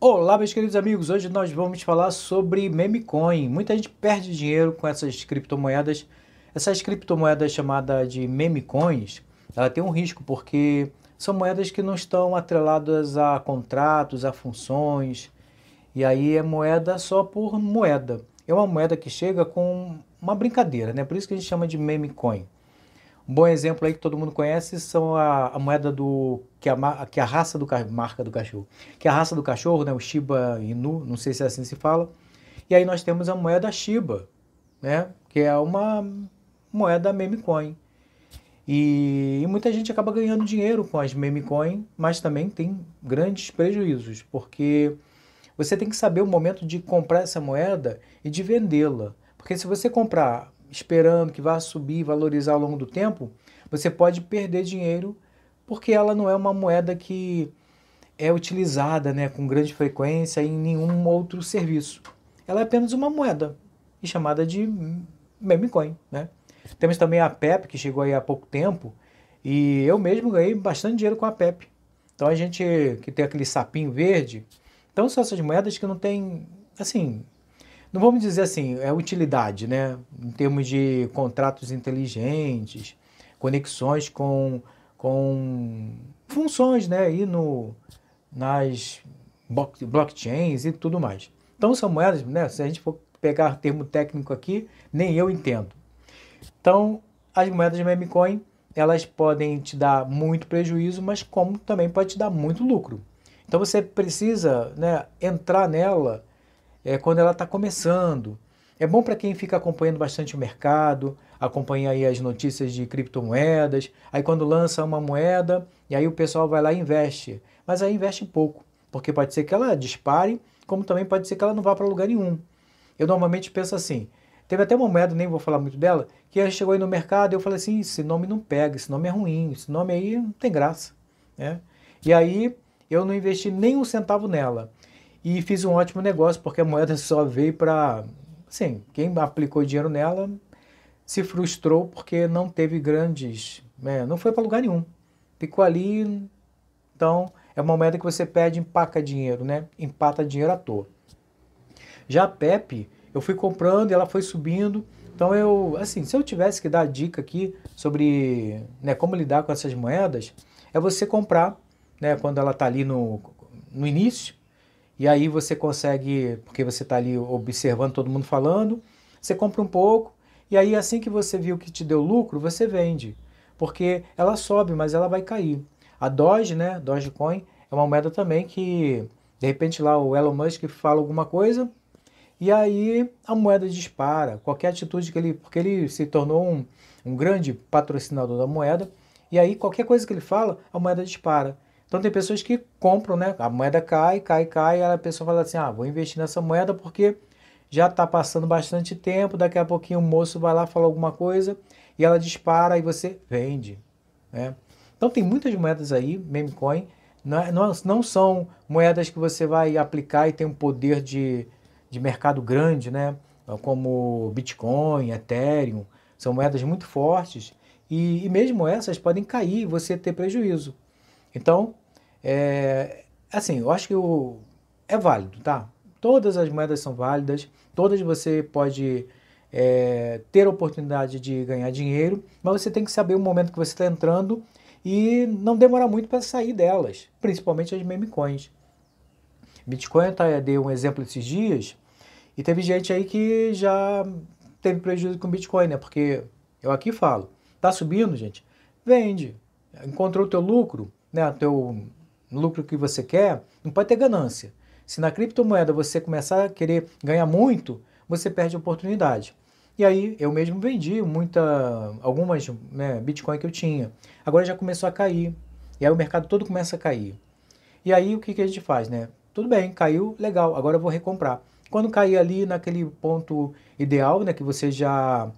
Olá, meus queridos amigos. Hoje nós vamos falar sobre memecoin. Muita gente perde dinheiro com essas criptomoedas. Essas criptomoedas chamadas de memecoins, ela tem um risco porque são moedas que não estão atreladas a contratos, a funções. E aí é moeda só por moeda. É uma moeda que chega com uma brincadeira, né? Por isso que a gente chama de memecoin. Um bom exemplo aí que todo mundo conhece são a, a moeda do que é a, que é a raça do marca do cachorro, que é a raça do cachorro, né, o Shiba Inu, não sei se é assim se fala. E aí nós temos a moeda Shiba, né, que é uma moeda meme coin. E, e muita gente acaba ganhando dinheiro com as meme coin, mas também tem grandes prejuízos, porque você tem que saber o momento de comprar essa moeda e de vendê-la. Porque se você comprar esperando que vá subir, valorizar ao longo do tempo, você pode perder dinheiro porque ela não é uma moeda que é utilizada né, com grande frequência em nenhum outro serviço. Ela é apenas uma moeda e chamada de meme coin. Né? Temos também a PEP, que chegou aí há pouco tempo, e eu mesmo ganhei bastante dinheiro com a PEP. Então a gente que tem aquele sapinho verde, então são essas moedas que não tem, assim, não vamos dizer assim, é utilidade, né? Em termos de contratos inteligentes, conexões com, com funções, né? E no, nas blockchains e tudo mais. Então são moedas, né? Se a gente for pegar termo técnico aqui, nem eu entendo. Então, as moedas memecoin, elas podem te dar muito prejuízo, mas como também pode te dar muito lucro. Então você precisa né, entrar nela é, quando ela está começando. É bom para quem fica acompanhando bastante o mercado, acompanha aí as notícias de criptomoedas. Aí quando lança uma moeda, e aí o pessoal vai lá e investe. Mas aí investe pouco, porque pode ser que ela dispare, como também pode ser que ela não vá para lugar nenhum. Eu normalmente penso assim, Teve até uma moeda, nem vou falar muito dela, que ela chegou aí no mercado e eu falei assim, esse nome não pega, esse nome é ruim, esse nome aí não tem graça. Né? E aí eu não investi nem um centavo nela. E fiz um ótimo negócio, porque a moeda só veio para. sim quem aplicou dinheiro nela se frustrou porque não teve grandes. Né, não foi para lugar nenhum. Ficou ali. Então, é uma moeda que você pede, empaca dinheiro, né? Empata dinheiro à toa. Já a PEP, eu fui comprando e ela foi subindo. Então eu, assim, se eu tivesse que dar dica aqui sobre né, como lidar com essas moedas, é você comprar, né, quando ela está ali no, no início, e aí você consegue, porque você está ali observando todo mundo falando, você compra um pouco, e aí assim que você viu que te deu lucro, você vende. Porque ela sobe, mas ela vai cair. A Doge, né, Dogecoin, é uma moeda também que, de repente lá o Elon Musk fala alguma coisa, e aí a moeda dispara. Qualquer atitude que ele, porque ele se tornou um, um grande patrocinador da moeda, e aí qualquer coisa que ele fala, a moeda dispara. Então tem pessoas que compram, né? A moeda cai, cai, cai, e a pessoa fala assim: "Ah, vou investir nessa moeda porque já está passando bastante tempo, daqui a pouquinho o moço vai lá falar alguma coisa e ela dispara e você vende, né? Então tem muitas moedas aí, meme coin, não, é, não, não são moedas que você vai aplicar e tem um poder de, de mercado grande, né? Como Bitcoin, Ethereum, são moedas muito fortes e, e mesmo essas podem cair e você ter prejuízo. Então, é, assim, eu acho que o, é válido, tá? Todas as moedas são válidas, todas você pode é, ter a oportunidade de ganhar dinheiro, mas você tem que saber o momento que você está entrando e não demorar muito para sair delas, principalmente as meme coins. Bitcoin, tá, eu dei um exemplo esses dias e teve gente aí que já teve prejuízo com Bitcoin, né? Porque eu aqui falo, tá subindo, gente? Vende. Encontrou o teu lucro, né? Teu, no lucro que você quer, não pode ter ganância. Se na criptomoeda você começar a querer ganhar muito, você perde a oportunidade. E aí eu mesmo vendi muita, algumas né, Bitcoin que eu tinha. Agora já começou a cair. E aí o mercado todo começa a cair. E aí o que, que a gente faz, né? Tudo bem, caiu, legal, agora eu vou recomprar. Quando cair ali naquele ponto ideal, né, que você já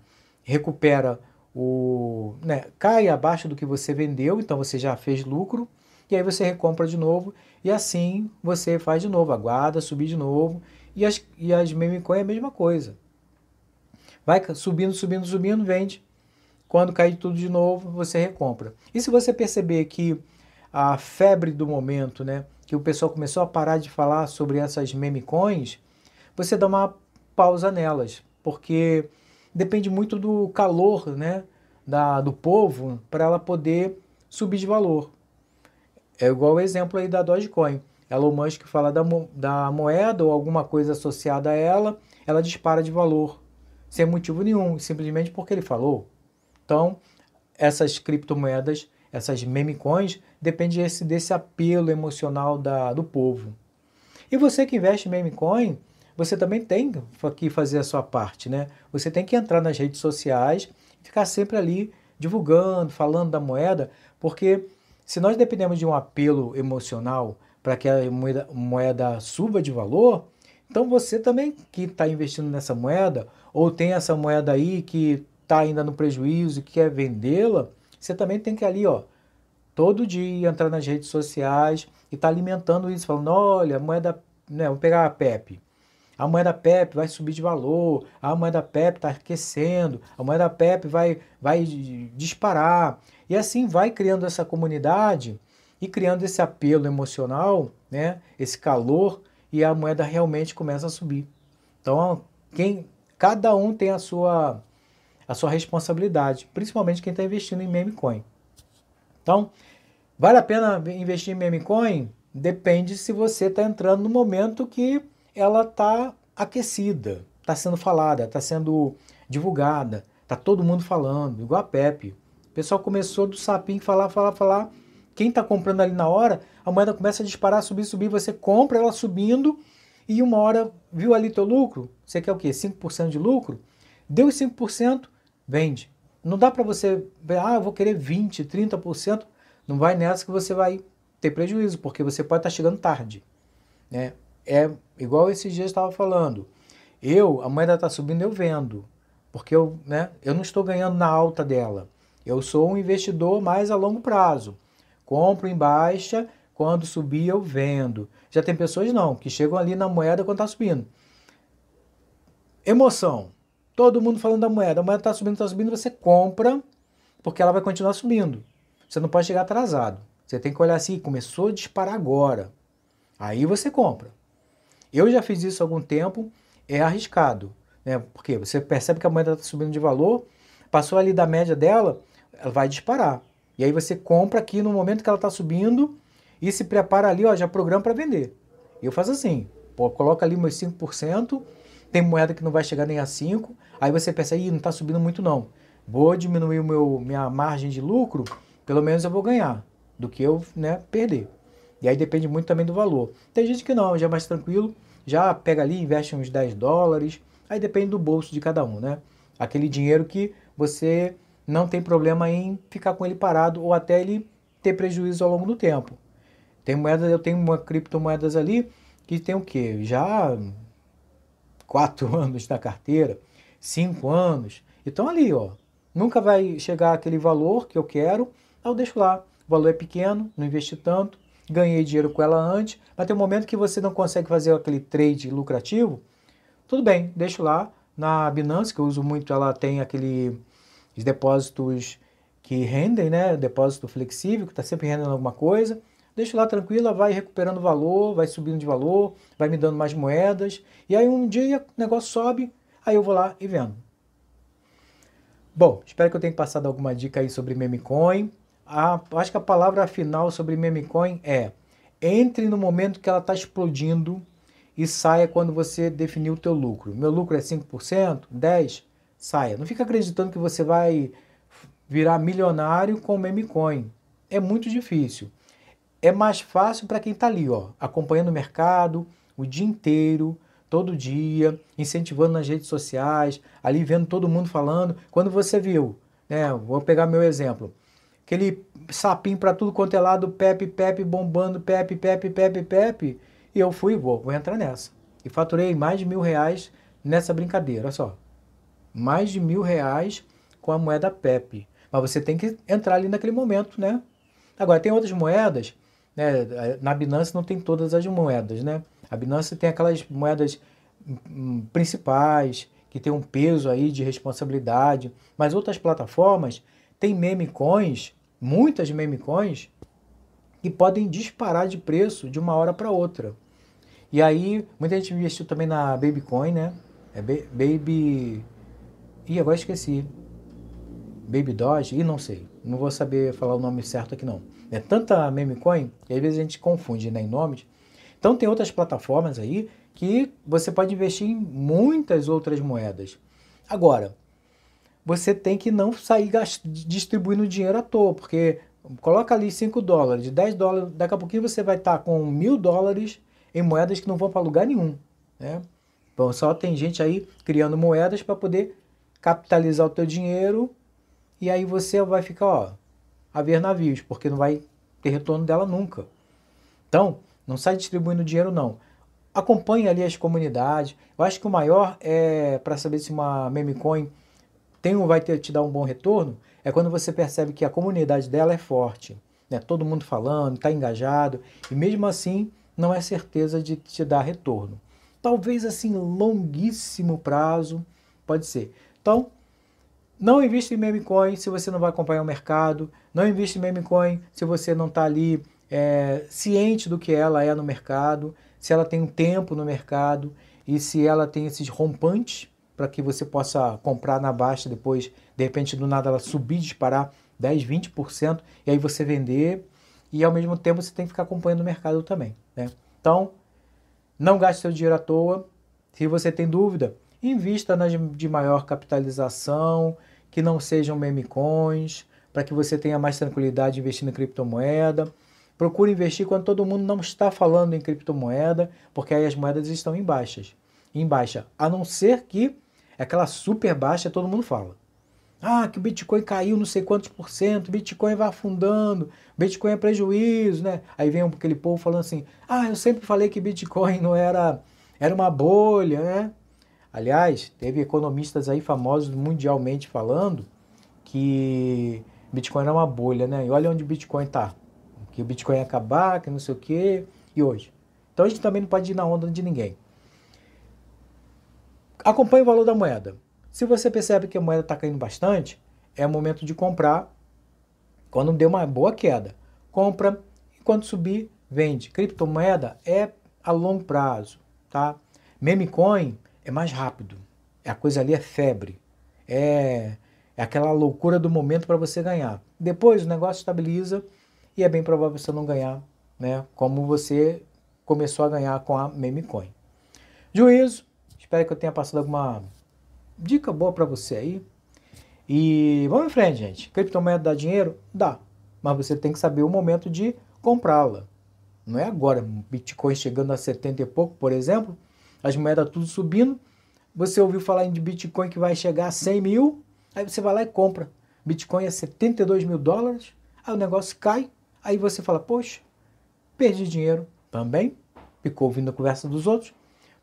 recupera o, né, cai abaixo do que você vendeu, então você já fez lucro e aí você recompra de novo, e assim você faz de novo, aguarda subir de novo, e as, e as meme coins é a mesma coisa. Vai subindo, subindo, subindo, vende. Quando cair tudo de novo, você recompra. E se você perceber que a febre do momento, né, que o pessoal começou a parar de falar sobre essas meme coins, você dá uma pausa nelas, porque depende muito do calor, né, da, do povo para ela poder subir de valor. É igual o exemplo aí da Dogecoin. Elon Musk fala da, mo da moeda ou alguma coisa associada a ela, ela dispara de valor, sem motivo nenhum, simplesmente porque ele falou. Então, essas criptomoedas, essas meme coins, depende desse, desse apelo emocional da, do povo. E você que investe em meme coin, você também tem que fazer a sua parte, né? Você tem que entrar nas redes sociais, ficar sempre ali divulgando, falando da moeda, porque se nós dependemos de um apelo emocional para que a moeda, moeda suba de valor, então você também que está investindo nessa moeda, ou tem essa moeda aí que está ainda no prejuízo, e quer vendê-la, você também tem que ali, ó, todo dia entrar nas redes sociais e estar tá alimentando isso, falando, olha, moeda, né, vou pegar a PEP a moeda PEP vai subir de valor, a moeda PEP está aquecendo, a moeda PEP vai, vai disparar. E assim vai criando essa comunidade e criando esse apelo emocional, né, esse calor, e a moeda realmente começa a subir. Então, quem, cada um tem a sua, a sua responsabilidade, principalmente quem está investindo em meme coin. Então, vale a pena investir em meme coin? Depende se você está entrando no momento que ela está aquecida, está sendo falada, está sendo divulgada, está todo mundo falando, igual a Pepe. O pessoal começou do sapinho falar, falar, falar. Quem está comprando ali na hora, a moeda começa a disparar, subir, subir, você compra ela subindo e uma hora viu ali teu lucro, você quer o quê? 5% de lucro? Deu os 5%, vende. Não dá para você, ah, eu vou querer 20, 30%, não vai nessa que você vai ter prejuízo, porque você pode estar tá chegando tarde, né? é igual esses dias estava falando. Eu, a moeda está subindo, eu vendo. Porque eu, né, eu não estou ganhando na alta dela. Eu sou um investidor mais a longo prazo. Compro em baixa, quando subir eu vendo. Já tem pessoas não, que chegam ali na moeda quando está subindo. Emoção. Todo mundo falando da moeda. A moeda está subindo, está subindo, você compra, porque ela vai continuar subindo. Você não pode chegar atrasado. Você tem que olhar assim, começou a disparar agora. Aí você compra. Eu já fiz isso há algum tempo, é arriscado, né? Porque você percebe que a moeda está subindo de valor, passou ali da média dela, ela vai disparar. E aí você compra aqui no momento que ela está subindo e se prepara ali, ó, já programa para vender. Eu faço assim, pô, coloca ali meus 5%, tem moeda que não vai chegar nem a 5%, aí você pensa, Ih, não está subindo muito não. Vou diminuir o meu, minha margem de lucro, pelo menos eu vou ganhar do que eu né, perder. E aí depende muito também do valor. Tem gente que não, já é mais tranquilo, já pega ali, investe uns 10 dólares, aí depende do bolso de cada um, né? Aquele dinheiro que você não tem problema em ficar com ele parado ou até ele ter prejuízo ao longo do tempo. Tem moedas, eu tenho uma criptomoedas ali que tem o que? Já quatro anos na carteira, cinco anos, então ali, ó. Nunca vai chegar aquele valor que eu quero, eu deixo lá. O valor é pequeno, não investi tanto, ganhei dinheiro com ela antes, mas tem um momento que você não consegue fazer aquele trade lucrativo, tudo bem, deixo lá na Binance, que eu uso muito, ela tem aqueles depósitos que rendem, né? Depósito flexível, que está sempre rendendo alguma coisa. Deixo lá tranquila, vai recuperando valor, vai subindo de valor, vai me dando mais moedas. E aí um dia o negócio sobe, aí eu vou lá e vendo. Bom, espero que eu tenha passado alguma dica aí sobre meme coin a, acho que a palavra final sobre meme coin é entre no momento que ela está explodindo e saia quando você definiu o teu lucro. Meu lucro é 5%, 10%, saia. Não fica acreditando que você vai virar milionário com meme coin. É muito difícil. É mais fácil para quem está ali, ó, acompanhando o mercado o dia inteiro, todo dia, incentivando nas redes sociais, ali vendo todo mundo falando. Quando você viu, né, vou pegar meu exemplo, Aquele sapinho para tudo quanto é lado, Pepe, Pepe, bombando, Pepe, Pepe, Pepe, Pepe. E eu fui, vou, vou entrar nessa. E faturei mais de mil reais nessa brincadeira, olha só. Mais de mil reais com a moeda Pepe. Mas você tem que entrar ali naquele momento, né? Agora, tem outras moedas, né? Na Binance não tem todas as moedas, né? A Binance tem aquelas moedas hum, principais, que tem um peso aí de responsabilidade, mas outras plataformas têm meme coins muitas meme coins que podem disparar de preço de uma hora para outra. E aí, muita gente investiu também na Babycoin, né? É Baby. Ih, agora esqueci. Baby Doge? Ih, não sei. Não vou saber falar o nome certo aqui não. É tanta meme coin que às vezes a gente confunde né, em nomes. Então tem outras plataformas aí que você pode investir em muitas outras moedas. Agora, você tem que não sair distribuindo dinheiro à toa, porque coloca ali 5 dólares, 10 dólares, daqui a pouquinho você vai estar tá com mil dólares em moedas que não vão para lugar nenhum. Né? Bom, só tem gente aí criando moedas para poder capitalizar o teu dinheiro e aí você vai ficar ó, a ver navios, porque não vai ter retorno dela nunca. Então, não sai distribuindo dinheiro não. Acompanhe ali as comunidades. Eu acho que o maior é para saber se uma meme coin tem um vai ter, te dar um bom retorno, é quando você percebe que a comunidade dela é forte. Né? Todo mundo falando, está engajado, e mesmo assim não é certeza de te dar retorno. Talvez assim, longuíssimo prazo, pode ser. Então, não invista em meme coin se você não vai acompanhar o mercado, não invista em meme coin se você não está ali é, ciente do que ela é no mercado, se ela tem um tempo no mercado e se ela tem esses rompantes para que você possa comprar na baixa depois, de repente do nada ela subir, disparar 10, 20%, e aí você vender e ao mesmo tempo você tem que ficar acompanhando o mercado também, né? Então, não gaste seu dinheiro à toa. Se você tem dúvida, invista nas de maior capitalização, que não sejam meme coins, para que você tenha mais tranquilidade investindo em criptomoeda. Procure investir quando todo mundo não está falando em criptomoeda, porque aí as moedas estão em baixas, em baixa, a não ser que é aquela super baixa, todo mundo fala. Ah, que o Bitcoin caiu não sei quantos por cento, Bitcoin vai afundando, Bitcoin é prejuízo, né? Aí vem aquele povo falando assim, ah, eu sempre falei que Bitcoin não era, era uma bolha, né? Aliás, teve economistas aí famosos mundialmente falando que Bitcoin era uma bolha, né? E olha onde o Bitcoin tá, que o Bitcoin ia acabar, que não sei o quê, e hoje. Então a gente também não pode ir na onda de ninguém acompanhe o valor da moeda. Se você percebe que a moeda está caindo bastante, é momento de comprar quando deu uma boa queda. Compra e quando subir, vende. Criptomoeda é a longo prazo, tá? Meme coin é mais rápido. A coisa ali é febre. É, é aquela loucura do momento para você ganhar. Depois o negócio estabiliza e é bem provável você não ganhar, né? Como você começou a ganhar com a meme coin. Juízo, Espero que eu tenha passado alguma dica boa para você aí. E vamos em frente, gente. Criptomoeda dá dinheiro? Dá. Mas você tem que saber o momento de comprá-la. Não é agora. Bitcoin chegando a 70 e pouco, por exemplo. As moedas tudo subindo. Você ouviu falar de Bitcoin que vai chegar a 100 mil. Aí você vai lá e compra. Bitcoin é 72 mil dólares. Aí o negócio cai. Aí você fala, poxa, perdi dinheiro também. Ficou ouvindo a conversa dos outros.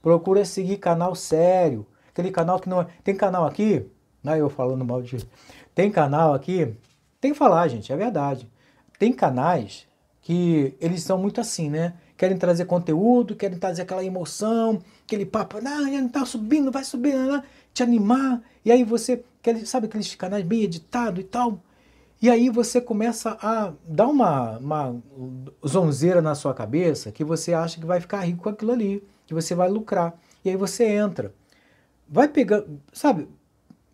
Procura seguir canal sério. Aquele canal que não é. Tem canal aqui, não é eu falando mal de. Tem canal aqui. Tem que falar, gente, é verdade. Tem canais que eles são muito assim, né? Querem trazer conteúdo, querem trazer aquela emoção, aquele papo, ah, não tá subindo, vai subir, lá, né? te animar. E aí você, quer, sabe aqueles canais bem editados e tal? E aí você começa a dar uma, uma zonzeira na sua cabeça que você acha que vai ficar rico com aquilo ali que você vai lucrar. E aí você entra. Vai pegando, sabe?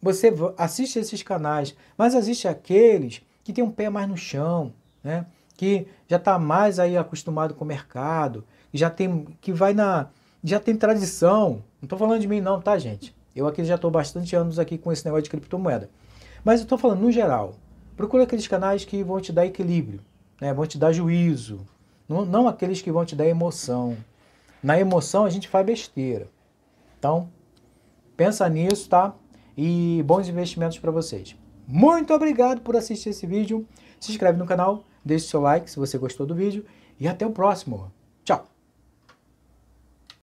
Você assiste esses canais, mas assiste aqueles que tem um pé mais no chão, né? Que já está mais aí acostumado com o mercado, que já tem que vai na já tem tradição. Não estou falando de mim não, tá, gente? Eu aqui já estou bastante anos aqui com esse negócio de criptomoeda. Mas eu estou falando no geral. Procura aqueles canais que vão te dar equilíbrio, né? vão te dar juízo. Não, não aqueles que vão te dar emoção. Na emoção a gente faz besteira. Então, pensa nisso, tá? E bons investimentos para vocês. Muito obrigado por assistir esse vídeo. Se inscreve no canal, deixe seu like se você gostou do vídeo e até o próximo. Tchau!